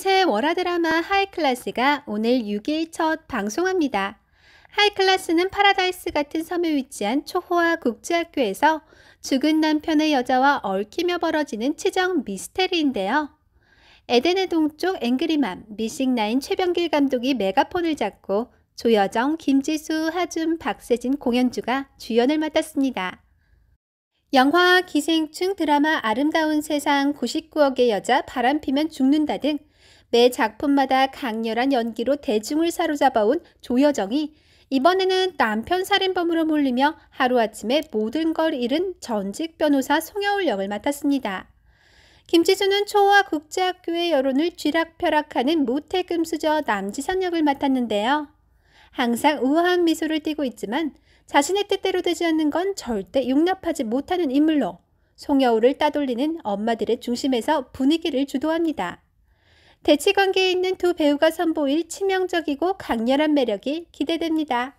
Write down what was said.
새 월화 드라마 하이클래스가 오늘 6일 첫 방송합니다. 하이클래스는 파라다이스 같은 섬에 위치한 초호화 국제학교에서 죽은 남편의 여자와 얽히며 벌어지는 치정 미스테리인데요. 에덴의 동쪽 앵그리맘, 미싱나인 최병길 감독이 메가폰을 잡고 조여정, 김지수, 하준, 박세진, 공연주가 주연을 맡았습니다. 영화 기생충 드라마 아름다운 세상 99억의 여자 바람피면 죽는다 등매 작품마다 강렬한 연기로 대중을 사로잡아온 조여정이 이번에는 남편 살인범으로 몰리며 하루아침에 모든 걸 잃은 전직 변호사 송여울 역을 맡았습니다. 김지수는 초와 국제학교의 여론을 쥐락펴락하는 모태금수저 남지선 역을 맡았는데요. 항상 우아한 미소를 띠고 있지만 자신의 뜻대로 되지 않는 건 절대 용납하지 못하는 인물로 송여울을 따돌리는 엄마들의 중심에서 분위기를 주도합니다. 대치관계에 있는 두 배우가 선보일 치명적이고 강렬한 매력이 기대됩니다.